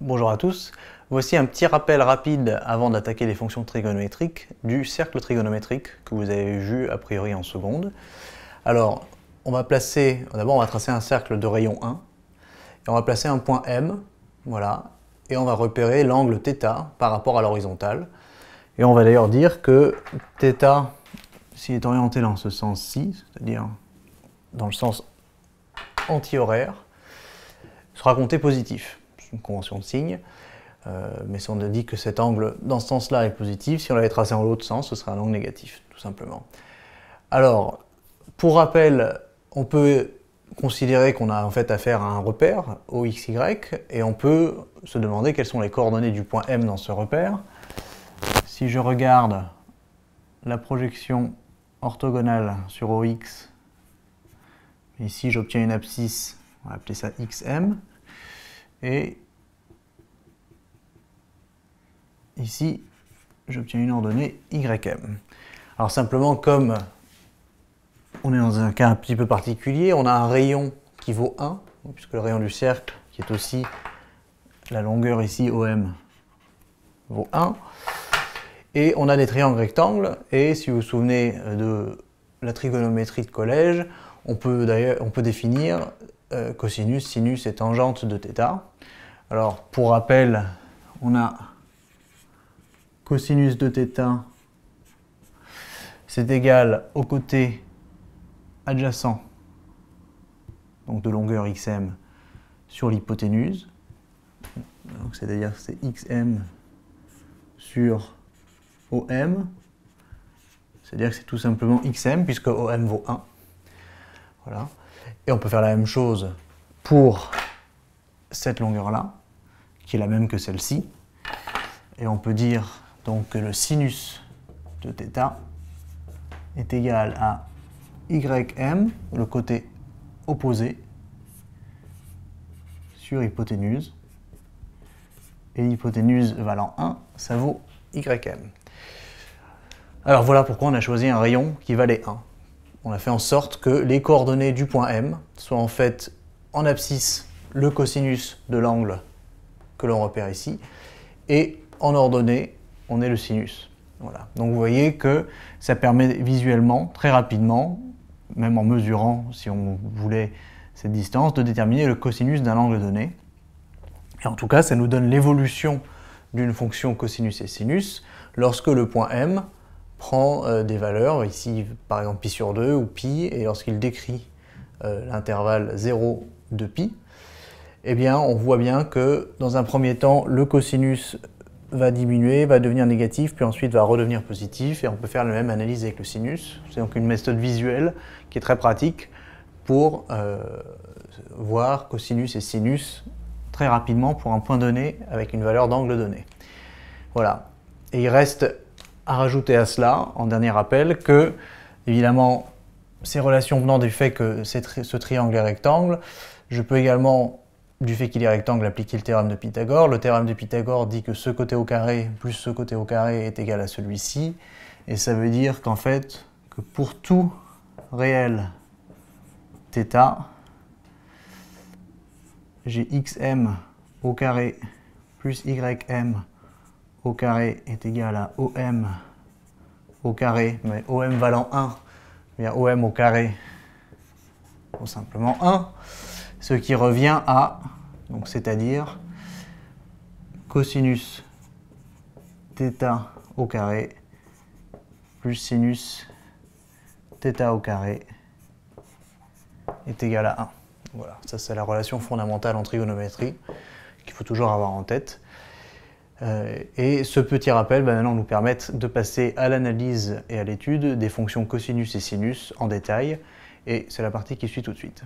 Bonjour à tous, voici un petit rappel rapide avant d'attaquer les fonctions trigonométriques du cercle trigonométrique que vous avez vu a priori en seconde. Alors, on va placer, d'abord on va tracer un cercle de rayon 1, et on va placer un point M, voilà, et on va repérer l'angle θ par rapport à l'horizontale. Et on va d'ailleurs dire que θ, s'il est orienté dans ce sens-ci, c'est-à-dire dans le sens antihoraire, sera compté positif une convention de signe, euh, mais si on a dit que cet angle dans ce sens-là est positif, si on l'avait tracé en l'autre sens, ce serait un angle négatif, tout simplement. Alors, pour rappel, on peut considérer qu'on a en fait affaire à un repère, OXY, et on peut se demander quelles sont les coordonnées du point M dans ce repère. Si je regarde la projection orthogonale sur OX, ici j'obtiens une abscisse, on va appeler ça XM, et ici, j'obtiens une ordonnée YM. Alors simplement, comme on est dans un cas un petit peu particulier, on a un rayon qui vaut 1, puisque le rayon du cercle, qui est aussi la longueur ici, OM, vaut 1. Et on a des triangles rectangles, et si vous vous souvenez de la trigonométrie de collège, on peut, on peut définir euh, cosinus, sinus et tangente de θ. Alors pour rappel, on a cosinus de θ, c'est égal au côté adjacent, donc de longueur xm, sur l'hypoténuse. C'est-à-dire que c'est xm sur OM. C'est-à-dire que c'est tout simplement xm, puisque OM vaut 1. Voilà. Et on peut faire la même chose pour cette longueur-là, qui est la même que celle-ci. Et on peut dire donc que le sinus de θ est égal à ym, le côté opposé, sur hypoténuse. Et hypoténuse valant 1, ça vaut ym. Alors voilà pourquoi on a choisi un rayon qui valait 1 on a fait en sorte que les coordonnées du point M soient en fait en abscisse le cosinus de l'angle que l'on repère ici, et en ordonnée, on est le sinus. Voilà. Donc vous voyez que ça permet visuellement, très rapidement, même en mesurant, si on voulait cette distance, de déterminer le cosinus d'un angle donné. Et en tout cas, ça nous donne l'évolution d'une fonction cosinus et sinus lorsque le point M prend euh, des valeurs, ici par exemple pi sur 2 ou pi, et lorsqu'il décrit euh, l'intervalle 0 de pi, eh bien on voit bien que dans un premier temps, le cosinus va diminuer, va devenir négatif, puis ensuite va redevenir positif, et on peut faire la même analyse avec le sinus. C'est donc une méthode visuelle qui est très pratique pour euh, voir cosinus et sinus très rapidement pour un point donné avec une valeur d'angle donné. Voilà. Et il reste à rajouter à cela, en dernier rappel, que, évidemment, ces relations venant du fait que ce triangle est rectangle, je peux également, du fait qu'il est rectangle, appliquer le théorème de Pythagore. Le théorème de Pythagore dit que ce côté au carré plus ce côté au carré est égal à celui-ci, et ça veut dire qu'en fait, que pour tout réel θ, j'ai xm au carré plus ym carré est égal à OM au carré, mais OM valant 1, bien OM au carré tout simplement 1, ce qui revient à, donc c'est-à-dire cosinus θ au carré plus sinus θ au carré est égal à 1. Voilà, ça c'est la relation fondamentale en trigonométrie qu'il faut toujours avoir en tête. Euh, et ce petit rappel va bah, maintenant nous permettre de passer à l'analyse et à l'étude des fonctions cosinus et sinus en détail, et c'est la partie qui suit tout de suite.